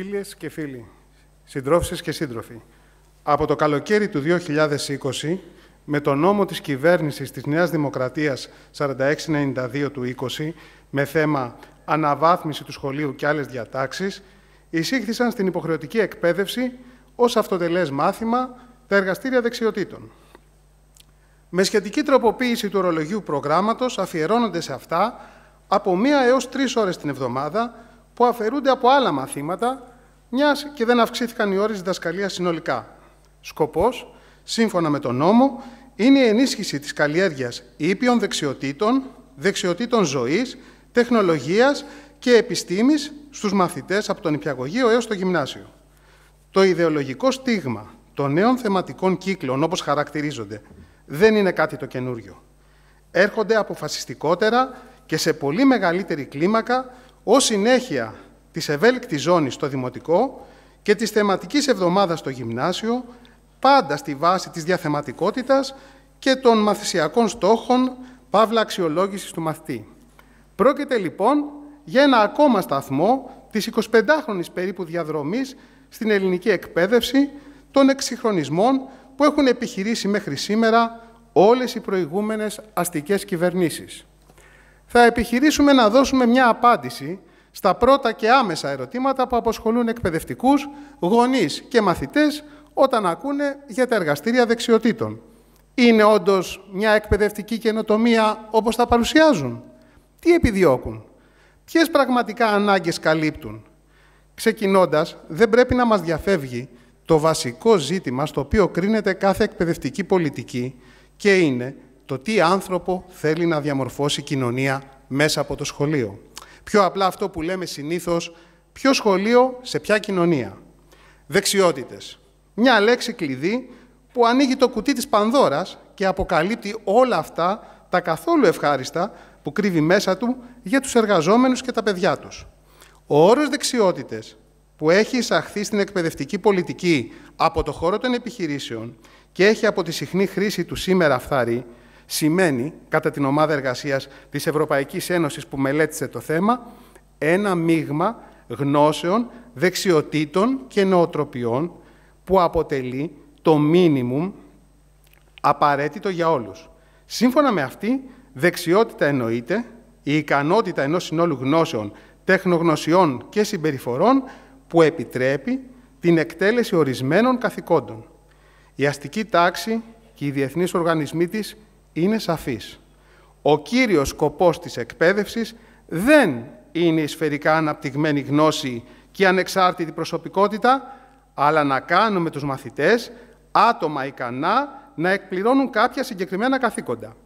Φίλες και φίλοι, συντρόφισσες και σύντροφοι, από το καλοκαίρι του 2020, με τον νόμο της κυβέρνησης της Νέας Δημοκρατίας 4692 του 20, με θέμα αναβάθμιση του σχολείου και άλλες διατάξεις, εισήχθησαν στην υποχρεωτική εκπαίδευση ως αυτοτελές μάθημα τα εργαστήρια δεξιοτήτων. Με σχετική τροποποίηση του ορολογίου προγράμματος αφιερώνονται σε αυτά από μία έως τρεις ώρες την εβδομάδα που αφαιρούνται από άλλα μαθήματα μιας και δεν αυξήθηκαν οι ώρε διδασκαλίας συνολικά. Σκοπός, σύμφωνα με τον νόμο, είναι η ενίσχυση της καλλιέργειας ήπιων δεξιοτήτων, δεξιοτήτων ζωής, τεχνολογίας και επιστήμης στους μαθητές από τον Υπιαγωγείο έως το Γυμνάσιο. Το ιδεολογικό στίγμα των νέων θεματικών κύκλων, όπως χαρακτηρίζονται, δεν είναι κάτι το καινούριο. Έρχονται αποφασιστικότερα και σε πολύ μεγαλύτερη κλίμακα ως συνέχεια της ευέλικτης ζώνης στο δημοτικό και της θεματικής εβδομάδας στο γυμνάσιο, πάντα στη βάση της διαθεματικότητας και των μαθησιακών στόχων παύλα αξιολόγησης του μαθητή. Πρόκειται λοιπόν για ένα ακόμα σταθμό της 25χρονης περίπου διαδρομής στην ελληνική εκπαίδευση των εξυγχρονισμών που έχουν επιχειρήσει μέχρι σήμερα όλες οι προηγούμενες αστικές κυβερνήσεις. Θα επιχειρήσουμε να δώσουμε μια απάντηση στα πρώτα και άμεσα ερωτήματα που αποσχολούν εκπαιδευτικούς, γονείς και μαθητές όταν ακούνε για τα εργαστήρια δεξιοτήτων. Είναι όντως μια εκπαιδευτική καινοτομία όπως τα παρουσιάζουν. Τι επιδιώκουν. Ποιες πραγματικά ανάγκες καλύπτουν. Ξεκινώντας, δεν πρέπει να μας διαφεύγει το βασικό ζήτημα στο οποίο κρίνεται κάθε εκπαιδευτική πολιτική και είναι το τι άνθρωπο θέλει να διαμορφώσει κοινωνία μέσα από το σχολείο. Πιο απλά αυτό που λέμε συνήθως, ποιο σχολείο σε ποια κοινωνία. Δεξιότητες. Μια λέξη κλειδί που ανοίγει το κουτί της πανδώρας και αποκαλύπτει όλα αυτά τα καθόλου ευχάριστα που κρύβει μέσα του για τους εργαζόμενους και τα παιδιά τους. Ο όρος δεξιότητες που έχει εισαχθεί στην εκπαιδευτική πολιτική από το χώρο των επιχειρήσεων και έχει από τη συχνή χρήση του σήμερα φθαρεί, σημαίνει, κατά την ομάδα εργασίας της Ευρωπαϊκής Ένωσης που μελέτησε το θέμα, ένα μείγμα γνώσεων, δεξιοτήτων και νοοτροπιών που αποτελεί το μίνιμουμ απαραίτητο για όλους. Σύμφωνα με αυτή, δεξιότητα εννοείται η ικανότητα ενός συνόλου γνώσεων, τεχνογνωσιών και συμπεριφορών που επιτρέπει την εκτέλεση ορισμένων καθηκόντων. Η αστική τάξη και οι διεθνείς οργανισμοί της είναι σαφής. Ο κύριος σκοπός της εκπαίδευσης δεν είναι η σφαιρικά αναπτυγμένη γνώση και η ανεξάρτητη προσωπικότητα, αλλά να κάνουμε τους μαθητές άτομα ικανά να εκπληρώνουν κάποια συγκεκριμένα καθήκοντα.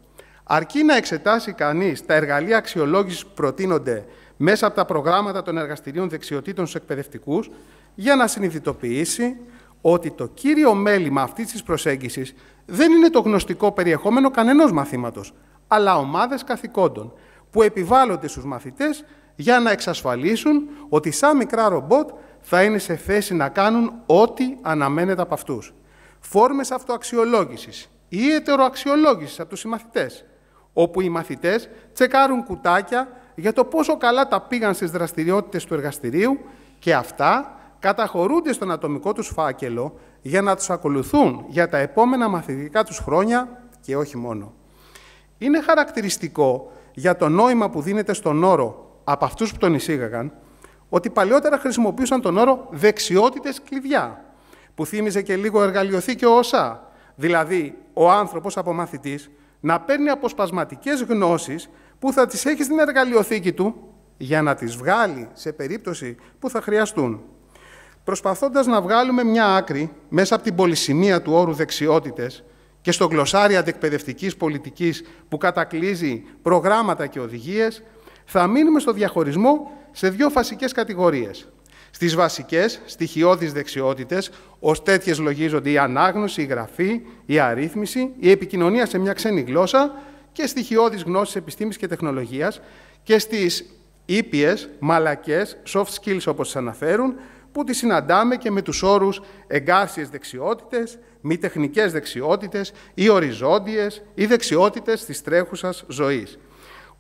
Αρκεί να εξετάσει κανείς τα εργαλεία αξιολόγησης που προτείνονται μέσα από τα προγράμματα των εργαστηρίων δεξιοτήτων στους εκπαιδευτικούς, για να συνειδητοποιήσει ότι το κύριο μέλημα αυτής της προσέγγισης δεν είναι το γνωστικό περιεχόμενο κανένα μαθήματος, αλλά ομάδες καθηκόντων που επιβάλλονται στους μαθητές για να εξασφαλίσουν ότι σαν μικρά ρομπότ θα είναι σε θέση να κάνουν ό,τι αναμένεται από αυτούς. Φόρμες αυτοαξιολόγησης, ή ετεροαξιολόγησης από τους μαθητές, όπου οι μαθητές τσεκάρουν κουτάκια για το πόσο καλά τα πήγαν στις δραστηριότητες του εργαστηρίου και αυτά καταχωρούνται στον ατομικό τους φάκελο για να τους ακολουθούν για τα επόμενα μαθητικά τους χρόνια και όχι μόνο. Είναι χαρακτηριστικό για το νόημα που δίνεται στον όρο από αυτούς που τον εισήγαγαν, ότι παλαιότερα χρησιμοποιούσαν τον όρο «δεξιότητες κλειδιά», που θύμιζε και λίγο εργαλειοθήκιο όσα, δηλαδή ο άνθρωπος από μαθητής να παίρνει αποσπασματικές γνώσεις που θα τις έχει στην εργαλειοθήκη του για να τις βγάλει σε περίπτωση που θα χρειαστούν. Προσπαθώντας να βγάλουμε μια άκρη μέσα από την πολυσημεία του όρου δεξιότητες και στο γλωσσάρι αντεκπαιδευτικής πολιτικής που κατακλείζει προγράμματα και οδηγίες, θα μείνουμε στο διαχωρισμό σε δύο φασικές κατηγορίες. Στις βασικές, στοιχειώδεις δεξιότητες, ως τέτοιες λογίζονται η ανάγνωση, η γραφή, η αρρύθμιση, η επικοινωνία σε μια ξένη γλώσσα και στοιχειώδεις γνώσεις επιστήμης και τεχνολογίας, και στις ήπιες, μαλακές, soft skills όπως τις αναφέρουν, που τη συναντάμε και με τους όρους εγκάρσιες δεξιότητες, μη τεχνικές δεξιότητες ή οριζόντιες ή δεξιότητες της τρέχουσας ζωής.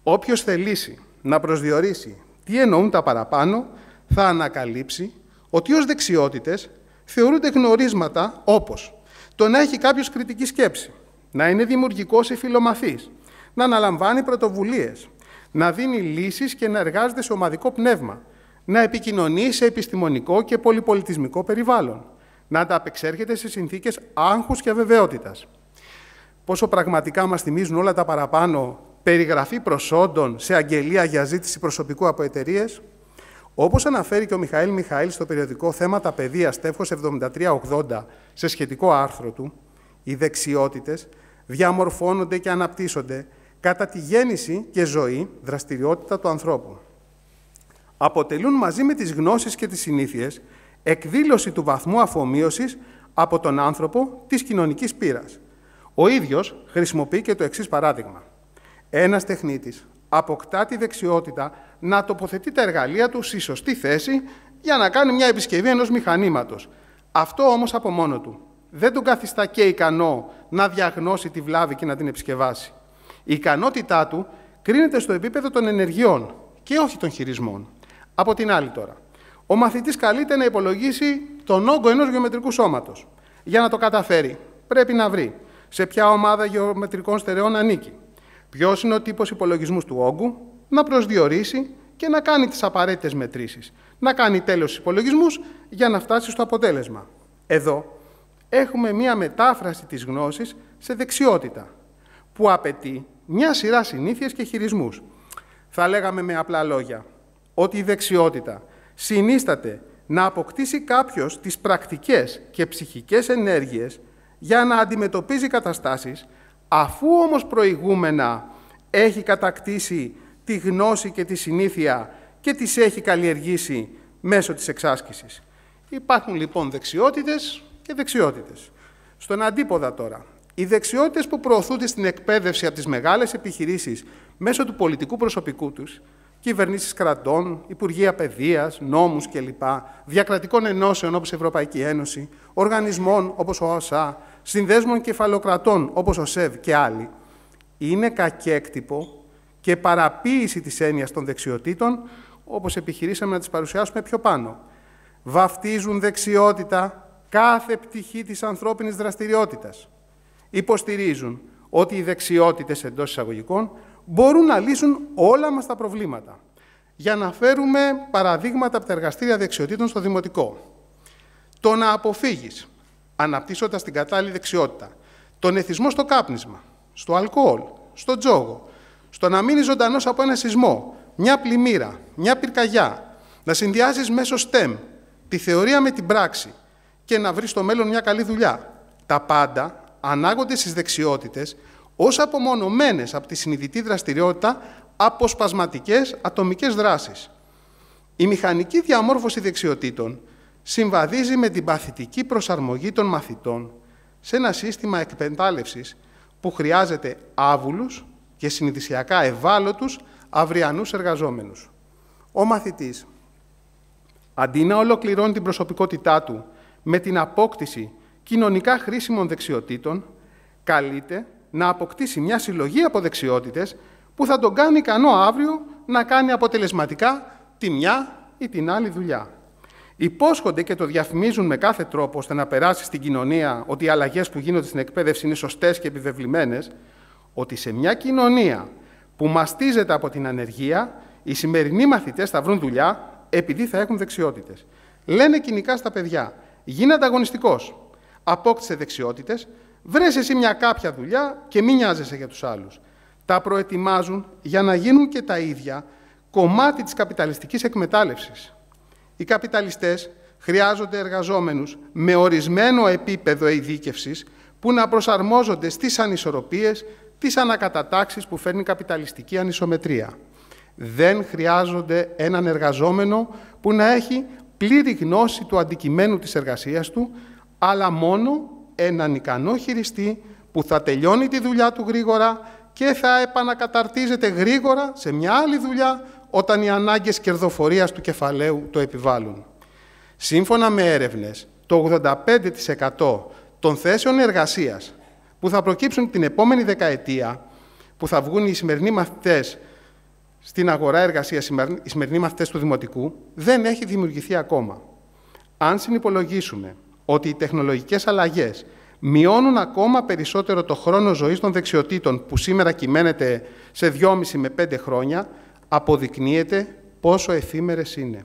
Όποιος θελήσει να προσδιορίσει τι εννοούν τα παραπάνω, θα ανακαλύψει ότι ως δεξιότητες θεωρούνται γνωρίσματα όπως το να έχει κάποιος κριτική σκέψη, να είναι δημιουργικός ή φιλομαθής, να αναλαμβάνει πρωτοβουλίες, να δίνει λύσεις και να εργάζεται σε ομαδικό πνεύμα, να επικοινωνεί σε επιστημονικό και πολυπολιτισμικό περιβάλλον, να τα απεξέρχεται σε συνθήκες άγχους και αβεβαιότητας. Πόσο πραγματικά μας θυμίζουν όλα τα παραπάνω περιγραφή προσόντων σε αγγελία για ζήτηση προσωπικού από εταιρείες. Όπως αναφέρει και ο Μιχαήλ Μιχαήλ στο περιοδικό Θέματα Παιδείας Τεύχο 7380 σε σχετικό άρθρο του, οι δεξιότητες διαμορφώνονται και αναπτύσσονται κατά τη γέννηση και ζωή δραστηριότητα του ανθρώπου αποτελούν μαζί με τις γνώσεις και τις συνήθειες εκδήλωση του βαθμού αφομοίωσης από τον άνθρωπο της κοινωνικής πείρας. Ο ίδιος χρησιμοποιεί και το εξής παράδειγμα. Ένας τεχνίτης αποκτά τη δεξιότητα να τοποθετεί τα εργαλεία του στη σωστή θέση για να κάνει μια επισκευή ενός μηχανήματος. Αυτό όμως από μόνο του δεν τον καθιστά και ικανό να διαγνώσει τη βλάβη και να την επισκευάσει. Η ικανότητά του κρίνεται στο επίπεδο των ενεργειών και όχι των χειρισμών. Από την άλλη τώρα, ο μαθητής καλείται να υπολογίσει τον όγκο ενός γεωμετρικού σώματος. Για να το καταφέρει, πρέπει να βρει σε ποια ομάδα γεωμετρικών στερεών ανήκει, ποιος είναι ο τύπος υπολογισμούς του όγκου, να προσδιορίσει και να κάνει τις απαραίτητες μετρήσεις, να κάνει τέλος του υπολογισμούς για να φτάσει στο αποτέλεσμα. Εδώ έχουμε μία μετάφραση της γνώσης σε δεξιότητα, που απαιτεί μια σειρά συνήθειες και χειρισμούς. Θα λέγαμε με απλά λόγια, ότι η δεξιότητα συνίσταται να αποκτήσει κάποιος τις πρακτικές και ψυχικές ενέργειες για να αντιμετωπίζει καταστάσεις, αφού όμως προηγούμενα έχει κατακτήσει τη γνώση και τη συνήθεια και τις έχει καλλιεργήσει μέσω της εξάσκησης. Υπάρχουν λοιπόν δεξιότητες και δεξιότητες. Στον αντίποδα τώρα, οι δεξιότητες που προωθούνται στην εκπαίδευση από τις μεγάλες επιχειρήσεις μέσω του πολιτικού προσωπικού τους, κυβερνήσεις κρατών, Υπουργεία Παιδείας, νόμους κλπ., διακρατικών ενώσεων όπως η Ευρωπαϊκή Ένωση, οργανισμών όπως ο ΩΣΑ, συνδέσμων κεφαλοκρατών όπως ο ΣΕΒ και άλλοι, είναι κακέκτυπο και παραποίηση της έννοιας των δεξιοτήτων, όπως επιχειρήσαμε να τις παρουσιάσουμε πιο πάνω. Βαφτίζουν δεξιότητα κάθε πτυχή της ανθρώπινης δραστηριότητας. Υποστηρίζουν ότι οι δεξιότητες εντός εισαγωγικών μπορούν να λύσουν όλα μας τα προβλήματα. Για να φέρουμε παραδείγματα από τα εργαστήρια δεξιοτήτων στο Δημοτικό. Το να αποφύγεις, αναπτύσσοντας την κατάλληλη δεξιότητα, τον εθισμό στο κάπνισμα, στο αλκοόλ, στο τζόγο, στο να μείνεις ζωντανός από ένα σεισμό, μια πλημμύρα, μια πυρκαγιά, να συνδυάζεις μέσω STEM τη θεωρία με την πράξη και να βρεις στο μέλλον μια καλή δουλειά. Τα πάντα ανάγονται στις δεξιότητες ως απομονωμένες από τη συνειδητή δραστηριότητα αποσπασματικές ατομικές δράσεις. Η μηχανική διαμόρφωση δεξιοτήτων συμβαδίζει με την παθητική προσαρμογή των μαθητών σε ένα σύστημα εκπεντάλεψης που χρειάζεται άβουλους και συνειδησιακά ευάλωτους αυριανούς εργαζόμενους. Ο μαθητής, αντί να ολοκληρώνει την προσωπικότητά του με την απόκτηση κοινωνικά χρήσιμων δεξιοτήτων, καλείται να αποκτήσει μια συλλογή από δεξιότητες που θα τον κάνει ικανό αύριο να κάνει αποτελεσματικά τη μια ή την άλλη δουλειά. Υπόσχονται και το διαφημίζουν με κάθε τρόπο ώστε να περάσει στην κοινωνία ότι οι αλλαγές που γίνονται στην εκπαίδευση είναι σωστές και επιβεβλημένες, ότι σε μια κοινωνία που μαστίζεται από την ανεργία, οι σημερινοί μαθητές θα βρουν δουλειά επειδή θα έχουν δεξιότητες. Λένε κοινικά στα παιδιά: Γίνε ανταγωνιστικός. Απόκτησε δεξιότητες Βρες εσύ μια κάποια δουλειά και μην νοιάζεσαι για τους άλλους. Τα προετοιμάζουν για να γίνουν και τα ίδια κομμάτι της καπιταλιστικής εκμετάλλευσης. Οι καπιταλιστές χρειάζονται εργαζόμενους με ορισμένο επίπεδο ειδίκευσης που να προσαρμόζονται στις ανισορροπίες, τις ανακατατάξεις που φέρνει η καπιταλιστική ανισομετρία. Δεν χρειάζονται έναν εργαζόμενο που να έχει πλήρη γνώση του αντικειμένου της εργασίας του, αλλά μόνο έναν ικανό χειριστή που θα τελειώνει τη δουλειά του γρήγορα και θα επανακαταρτίζεται γρήγορα σε μια άλλη δουλειά όταν οι ανάγκες κερδοφορίας του κεφαλαίου το επιβάλλουν. Σύμφωνα με έρευνες, το 85% των θέσεων εργασίας που θα προκύψουν την επόμενη δεκαετία, που θα βγουν οι σημερινοί μαθητές στην αγορά εργασίας, οι σημερινοί μαθητές του Δημοτικού, δεν έχει δημιουργηθεί ακόμα. Αν συνυπολογίσουμε ότι οι τεχνολογικές αλλαγές μειώνουν ακόμα περισσότερο το χρόνο ζωής των δεξιοτήτων που σήμερα κυμαίνεται σε 2,5 με 5 χρόνια, αποδεικνύεται πόσο εφήμερες είναι.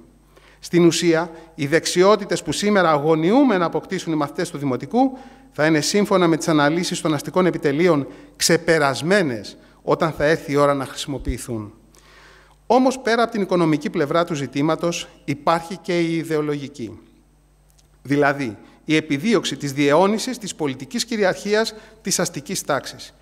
Στην ουσία, οι δεξιότητες που σήμερα αγωνιούμε να αποκτήσουν οι μαθητές του Δημοτικού θα είναι σύμφωνα με τις αναλύσεις των αστικών επιτελείων ξεπερασμένες όταν θα έρθει η ώρα να χρησιμοποιηθούν. Όμως πέρα από την οικονομική πλευρά του ζητήματος υπάρχει και η ιδεολογική δηλαδή η επιδίωξη της διαιώνησης της πολιτικής κυριαρχίας της αστικής τάξης.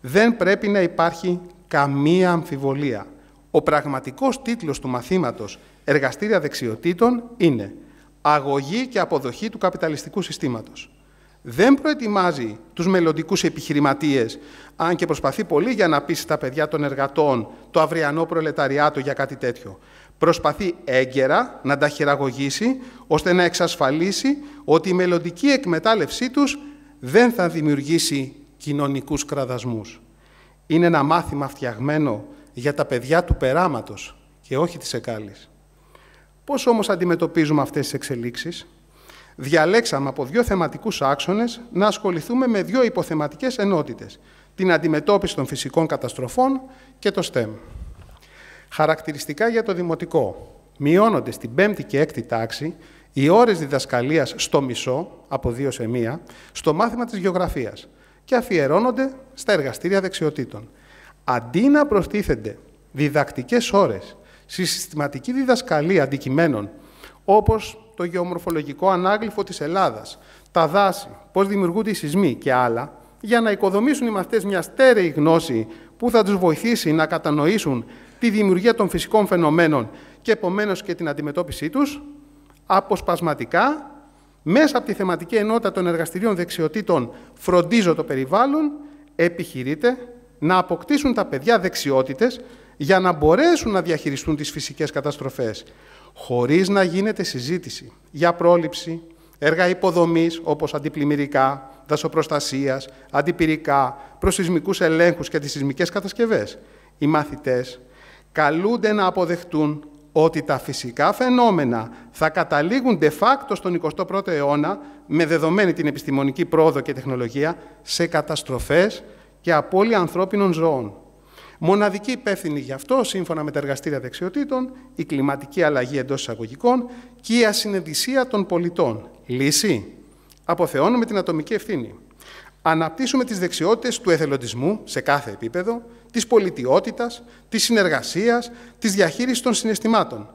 Δεν πρέπει να υπάρχει καμία αμφιβολία. Ο πραγματικός τίτλος του μαθήματος «Εργαστήρια δεξιοτήτων» είναι «Αγωγή και αποδοχή του καπιταλιστικού συστήματος». Δεν προετοιμάζει τους μελλοντικούς επιχειρηματίες, αν και προσπαθεί πολύ για να πείσει τα παιδιά των εργατών, το αυριανό προλεταριάτο για κάτι τέτοιο. Προσπαθεί έγκαιρα να τα χειραγωγήσει, ώστε να εξασφαλίσει ότι η μελλοντική εκμετάλλευσή τους δεν θα δημιουργήσει κοινωνικούς κραδασμούς. Είναι ένα μάθημα φτιαγμένο για τα παιδιά του περάματος και όχι της εκάλης. Πώς όμως αντιμετωπίζουμε αυτές τις εξελίξεις. Διαλέξαμε από δύο θεματικούς άξονες να ασχοληθούμε με δύο υποθεματικές ενότητες. Την αντιμετώπιση των φυσικών καταστροφών και το STEM. Χαρακτηριστικά για το δημοτικό. Μειώνονται στην πέμπτη και έκτη τάξη οι ώρες διδασκαλίας στο μισό, από δύο σε μία, στο μάθημα της γεωγραφίας και αφιερώνονται στα εργαστήρια δεξιοτήτων. Αντί να προστίθενται διδακτικές ώρες στη συστηματική διδασκαλία αντικειμένων όπως το γεωμορφολογικό ανάγλυφο της Ελλάδας, τα δάση, πώς δημιουργούνται οι σεισμοί και άλλα, για να οικοδομήσουν οι μαθητές μια στέρεη γνώση που θα τους βοηθήσει να κατανοήσουν τη δημιουργία των φυσικών φαινομένων και επομένως και την αντιμετώπιση τους, αποσπασματικά, μέσα από τη θεματική ενότητα των εργαστηρίων δεξιοτήτων «Φροντίζω το περιβάλλον», επιχειρείται να αποκτήσουν τα παιδιά δεξιότητες για να μπορέσουν να διαχειριστούν τις φυσικές καταστροφές, χωρίς να γίνεται συζήτηση για πρόληψη, έργα υποδομής όπως αντιπλημμυρικά, δασοπροστασίας, αντιπυρικά, προσυσμικούς ελέγχους και τις σεισμικές κατασκευές. Οι μαθητές καλούνται να αποδεχτούν ότι τα φυσικά φαινόμενα θα καταλήγουν de facto στον 21ο αιώνα, με δεδομένη την επιστημονική πρόοδο και τεχνολογία, σε καταστροφές και απώλεια ανθρώπινων ζώων. Μοναδική υπεύθυνη γι' αυτό, σύμφωνα με τα εργαστήρια δεξιοτήτων, η κλιματική αλλαγή εντός εισαγωγικών και η ασυνεδησία των πολιτών. Λύση. Αποθεώνουμε την ατομική ευθύνη. Αναπτύσσουμε τις δεξιότητες του εθελοντισμού σε κάθε επίπεδο, της πολιτιότητας, της συνεργασίας, της διαχείρισης των συναισθημάτων.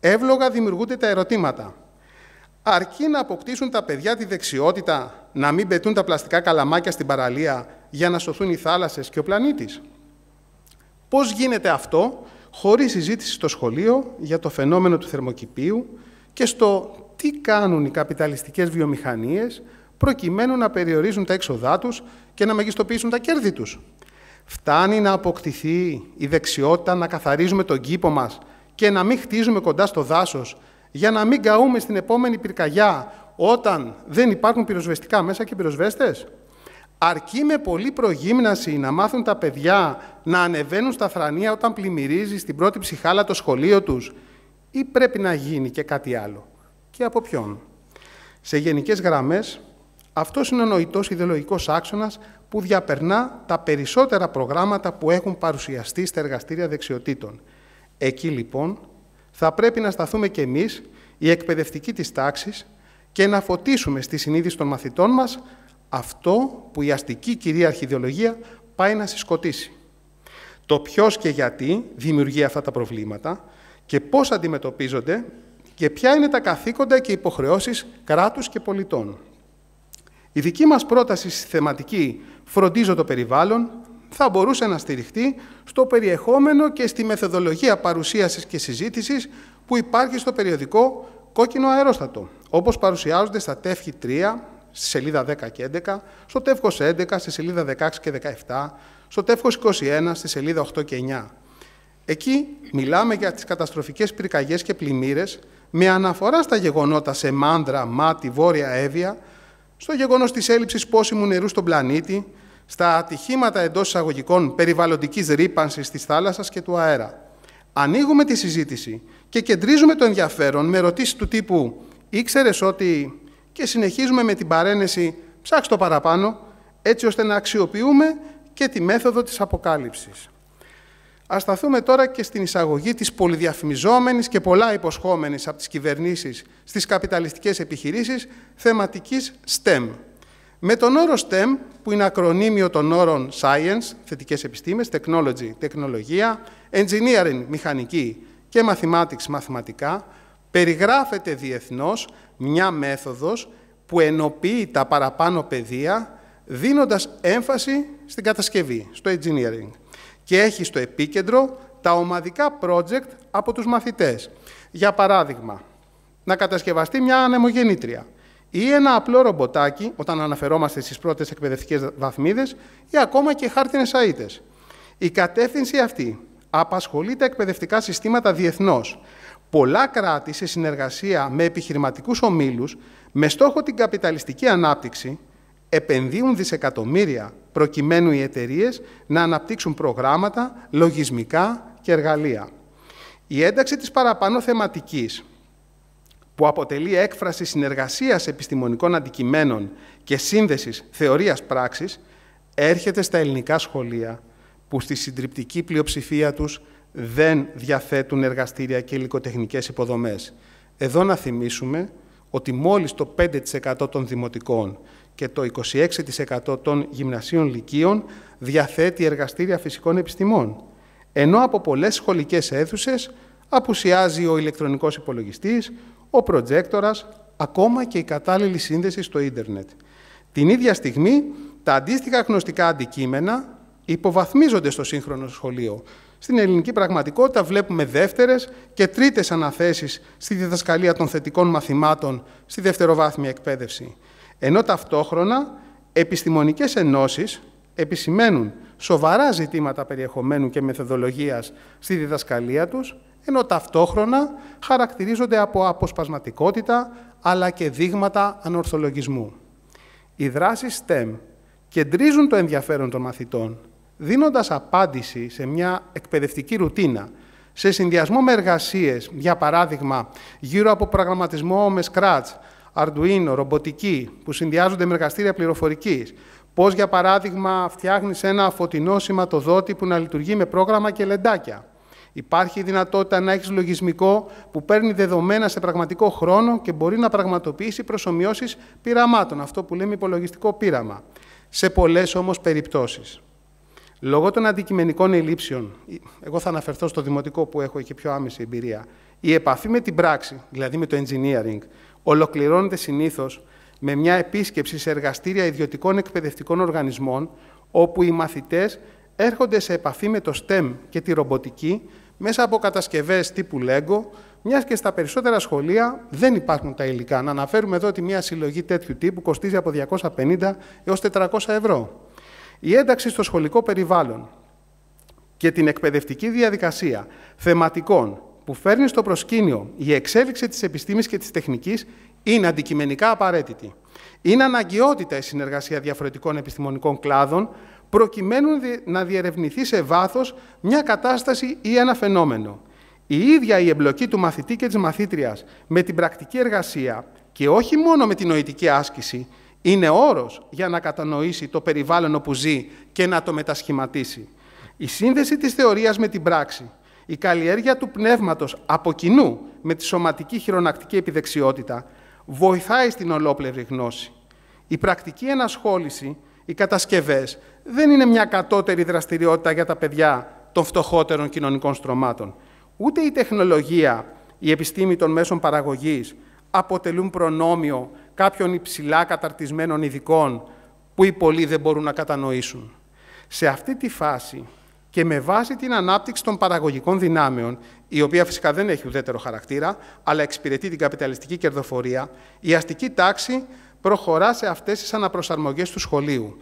Εύλογα δημιουργούνται τα ερωτήματα. Αρκεί να αποκτήσουν τα παιδιά τη δεξιότητα να μην πετούν τα πλαστικά καλαμάκια στην παραλία για να σωθούν οι θάλασσες και ο πλανήτης. Πώς γίνεται αυτό χωρίς συζήτηση στο σχολείο για το φαινόμενο του θερμοκηπίου και στο τι κάνουν οι καπιταλιστικές βιομηχανίες προκειμένου να περιορίζουν τα έξοδά τους και να μεγιστοποιήσουν τα κέρδη τους. Φτάνει να αποκτηθεί η δεξιότητα να καθαρίζουμε τον κήπο μας και να μην χτίζουμε κοντά στο δάσος, για να μην καούμε στην επόμενη πυρκαγιά όταν δεν υπάρχουν πυροσβεστικά μέσα και πυροσβέστες. Αρκεί με πολλή προγύμναση να μάθουν τα παιδιά να ανεβαίνουν στα θρανία όταν πλημμυρίζει στην πρώτη ψυχάλα το σχολείο τους ή πρέπει να γίνει και κάτι άλλο. Και από ποιον. Σε γενικές γραμμές, αυτός είναι ο νοητός ιδεολογικός άξονας που διαπερνά τα περισσότερα προγράμματα που έχουν παρουσιαστεί στα εργαστήρια δεξιοτήτων. Εκεί λοιπόν θα πρέπει να σταθούμε κι εμείς, οι εκπαιδευτικοί της τάξης, και να φωτίσουμε στη συνείδηση των μαθητών μας αυτό που η αστική κυρίαρχη ιδεολογία πάει να συσκοτήσει. Το ποιος και γιατί δημιουργεί αυτά τα προβλήματα και πώς αντιμετωπίζονται και ποια είναι τα καθήκοντα και υποχρεώσεις κράτους και πολιτών. Η δική μας πρόταση στη θεματική «Φροντίζω το περιβάλλον» θα μπορούσε να στηριχτεί στο περιεχόμενο και στη μεθοδολογία παρουσίασης και συζήτησης που υπάρχει στο περιοδικό «Κόκκινο αερόστατο», όπως παρουσιάζονται στα τεύχη 3, στη σελίδα 10 και 11, στο τεύχος 11, στη σελίδα 16 και 17, στο τεύχος 21, στη σελίδα 8 και 9. Εκεί μιλάμε για τις καταστροφικές πυρκαγιές και πλημμύρες με αναφορά στα γεγονότα σε Μάντρα, Μάτι, Βόρεια Εύβοια, στο γεγονός της έλλειψης πόσιμου νερού στον πλανήτη, στα ατυχήματα εντός εισαγωγικών περιβαλλοντικής ρήπανσης της θάλασσας και του αέρα. Ανοίγουμε τη συζήτηση και κεντρίζουμε το ενδιαφέρον με ερωτήσεις του τύπου ήξερες ότι. και συνεχίζουμε με την παρένεση ψάξ το παραπάνω, έτσι ώστε να αξιοποιούμε και τη μέθοδο της αποκάλυψης. Ας σταθούμε τώρα και στην εισαγωγή της πολυδιαφημιζόμενης και πολλά υποσχόμενης από τις κυβερνήσεις στις καπιταλιστικές επιχειρήσεις θεματικής STEM. Με τον όρο STEM, που είναι ακρονίμιο των όρων Science, θετικές επιστήμες, Technology, τεχνολογία, Engineering, μηχανική και Mathematics, μαθηματικά, περιγράφεται διεθνώς μια μέθοδος που ενοποιεί τα παραπάνω πεδία, δίνοντας έμφαση στην κατασκευή, στο engineering και έχει στο επίκεντρο τα ομαδικά project από τους μαθητές. Για παράδειγμα, να κατασκευαστεί μια ανεμογεννήτρια ή ένα απλό ρομποτάκι, όταν αναφερόμαστε στις πρώτες εκπαιδευτικές βαθμίδες, ή ακόμα και χάρτινες αίτες. Η κατεύθυνση αυτή απασχολεί τα εκπαιδευτικά συστήματα διεθνώς. Πολλά κράτη σε συνεργασία με επιχειρηματικούς ομίλους, με στόχο την καπιταλιστική ανάπτυξη, επενδύουν δισεκατομμύρια προκειμένου οι εταιρείες να αναπτύξουν προγράμματα, λογισμικά και εργαλεία. Η ένταξη της παραπάνω θεματικής, που αποτελεί έκφραση συνεργασίας επιστημονικών αντικειμένων και σύνδεσης θεωρίας πράξης, έρχεται στα ελληνικά σχολεία, που στη συντριπτική πλειοψηφία τους δεν διαθέτουν εργαστήρια και υλικοτεχνικές υποδομές. Εδώ να θυμίσουμε ότι μόλις το 5% των δημοτικών και το 26% των γυμνασίων λυκείων διαθέτει εργαστήρια φυσικών επιστημών, ενώ από πολλές σχολικές αίθουσες απουσιάζει ο ηλεκτρονικός υπολογιστής, ο προτζέκτορας, ακόμα και η κατάλληλη σύνδεση στο ίντερνετ. Την ίδια στιγμή, τα αντίστοιχα γνωστικά αντικείμενα υποβαθμίζονται στο σύγχρονο σχολείο. Στην ελληνική πραγματικότητα βλέπουμε δεύτερες και τρίτες αναθέσεις στη διδασκαλία των θετικών μαθημάτων στη δευτεροβάθμια εκπαίδευση ενώ ταυτόχρονα επιστημονικές ενώσεις επισημαίνουν σοβαρά ζητήματα περιεχομένου και μεθοδολογίας στη διδασκαλία τους, ενώ ταυτόχρονα χαρακτηρίζονται από αποσπασματικότητα αλλά και δείγματα ανορθολογισμού. Οι δράσεις STEM κεντρίζουν το ενδιαφέρον των μαθητών, δίνοντας απάντηση σε μια εκπαιδευτική ρουτίνα, σε συνδυασμό με εργασίες, για παράδειγμα, γύρω από προγραμματισμό με Scratch, Arduino, ρομποτική, που συνδυάζονται με εργαστήρια πληροφορικής. Πώς, για παράδειγμα, φτιάχνεις ένα φωτεινό σηματοδότη που να λειτουργεί με πρόγραμμα και λεντάκια. Υπάρχει η δυνατότητα να έχεις λογισμικό που παίρνει δεδομένα σε πραγματικό χρόνο και μπορεί να πραγματοποιήσει προσωμιώσεις πειραμάτων, αυτό που λέμε υπολογιστικό πείραμα. Σε πολλές όμως περιπτώσεις. Λόγω των αντικειμενικών ελλείψεων, εγώ θα αναφερθώ στο δημοτικό που έχω και πιο άμεση εμπειρία, η επαφή με την πράξη, δηλαδή με το engineering, ολοκληρώνεται συνήθως με μια επίσκεψη σε εργαστήρια ιδιωτικών εκπαιδευτικών οργανισμών, όπου οι μαθητές έρχονται σε επαφή με το STEM και τη ρομποτική μέσα από κατασκευές τύπου Lego, μιας και στα περισσότερα σχολεία δεν υπάρχουν τα υλικά. Να αναφέρουμε εδώ ότι μια συλλογή τέτοιου τύπου κοστίζει από 250 έως 400 ευρώ. Η ένταξη στο σχολικό περιβάλλον και την εκπαιδευτική διαδικασία θεματικών, που φέρνει στο προσκήνιο η εξέλιξη της επιστήμης και της τεχνικής είναι αντικειμενικά απαραίτητη. Είναι αναγκαιότητα η συνεργασία διαφορετικών επιστημονικών κλάδων προκειμένου να διερευνηθεί σε βάθος μια κατάσταση ή ένα φαινόμενο. Η ίδια η εμπλοκή του μαθητή και της μαθήτριας με την πρακτική εργασία και όχι μόνο με την νοητική άσκηση είναι όρος για να κατανοήσει το περιβάλλον όπου ζει και να το μετασχηματίσει. Η σύνδεση της θεωρίας με την πράξη – η καλλιέργεια του πνεύματος από κοινού με τη σωματική χειρονακτική επιδεξιότητα βοηθάει στην ολόπλευρη γνώση. Η πρακτική ενασχόληση, οι κατασκευές, δεν είναι μια κατώτερη δραστηριότητα για τα παιδιά των φτωχότερων κοινωνικών στρωμάτων. Ούτε η τεχνολογία, η επιστήμη των μέσων παραγωγής αποτελούν προνόμιο κάποιων υψηλά καταρτισμένων ειδικών που οι πολλοί δεν μπορούν να κατανοήσουν. Σε αυτή τη φάση και με βάση την ανάπτυξη των παραγωγικών δυνάμεων, η οποία φυσικά δεν έχει ουδέτερο χαρακτήρα, αλλά εξυπηρετεί την καπιταλιστική κερδοφορία, η αστική τάξη προχωρά σε αυτές τις αναπροσαρμογές του σχολείου.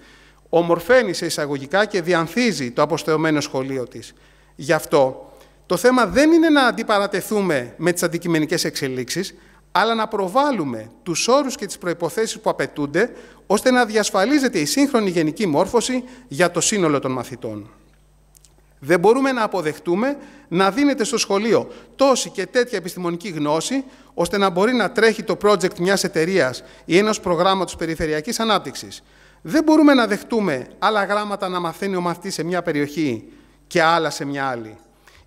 Ομορφαίνει σε εισαγωγικά και διανθίζει το αποστεωμένο σχολείο της. Γι' αυτό το θέμα δεν είναι να αντιπαρατεθούμε με τις αντικειμενικές εξελίξεις, αλλά να προβάλλουμε τους όρους και τις προποθέσει που απαιτούνται, ώστε να διασφαλίζεται η σύγχρονη γενική μόρφωση για το σύνολο των μαθητών. Δεν μπορούμε να αποδεχτούμε να δίνεται στο σχολείο τόση και τέτοια επιστημονική γνώση, ώστε να μπορεί να τρέχει το project μιας εταιρείας ή ενός προγράμματος περιφερειακής ανάπτυξης. Δεν μπορούμε να δεχτούμε άλλα γράμματα να μαθαίνει ο μαθητής σε μια περιοχή και άλλα σε μια άλλη.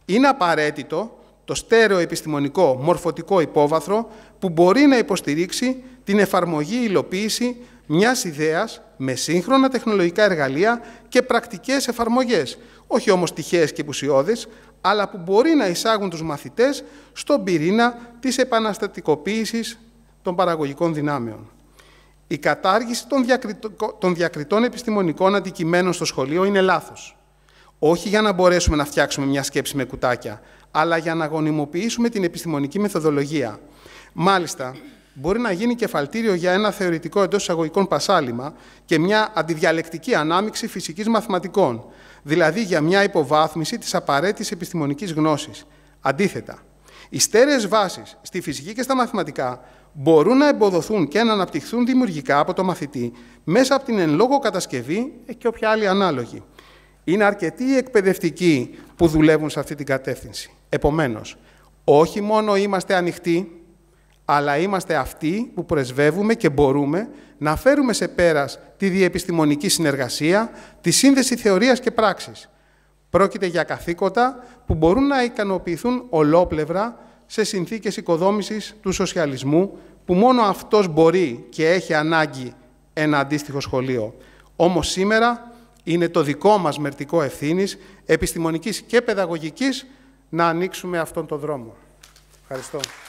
Είναι απαραίτητο το στέρεο επιστημονικό μορφωτικό υπόβαθρο που μπορεί να υποστηρίξει την εφαρμογή υλοποίηση μιας ιδέας με σύγχρονα τεχνολογικά εργαλεία και πρακτικές εφαρμογές, όχι όμως τυχαίες και πουσιώδεις, αλλά που μπορεί να εισάγουν τους μαθητές στον πυρήνα της επαναστατικοποίησης των παραγωγικών δυνάμεων. Η κατάργηση των, διακριτών επιστημονικών αντικειμένων στο σχολείο είναι λάθος. Όχι για να μπορέσουμε να φτιάξουμε μια σκέψη με κουτάκια, αλλά για να γονιμοποιήσουμε την επιστημονική μεθοδολογία. Μάλιστα, μπορεί να γίνει κεφαλτήριο για ένα θεωρητικό εντός εισαγωγικών πασάλιμα και μια αντιδιαλεκτική ανάμειξη φυσικής μαθηματικών, δηλαδή για μια υποβάθμιση της απαραίτητης επιστημονικής γνώσης. Αντίθετα, οι στέρεες βάσεις στη φυσική και στα μαθηματικά μπορούν να εμποδοθούν και να αναπτυχθούν δημιουργικά από το μαθητή μέσα από την εν λόγω κατασκευή ε, και όποια άλλη ανάλογη. Είναι αρκετοί οι εκπαιδευτικοί που δουλεύουν σε αυτή την κατεύθυνση. Επομένως, όχι μόνο είμαστε ανοιχτοί αλλά είμαστε αυτοί που πρεσβεύουμε και μπορούμε να φέρουμε σε πέρας τη διεπιστημονική συνεργασία, τη σύνδεση θεωρίας και πράξης. Πρόκειται για καθήκοντα που μπορούν να ικανοποιηθούν ολόπλευρα σε συνθήκες οικοδόμησης του σοσιαλισμού, που μόνο αυτός μπορεί και έχει ανάγκη ένα αντίστοιχο σχολείο. Όμως σήμερα είναι το δικό μας μερτικό ευθύνης, επιστημονικής και παιδαγωγικής, να ανοίξουμε αυτόν τον δρόμο. Ευχαριστώ.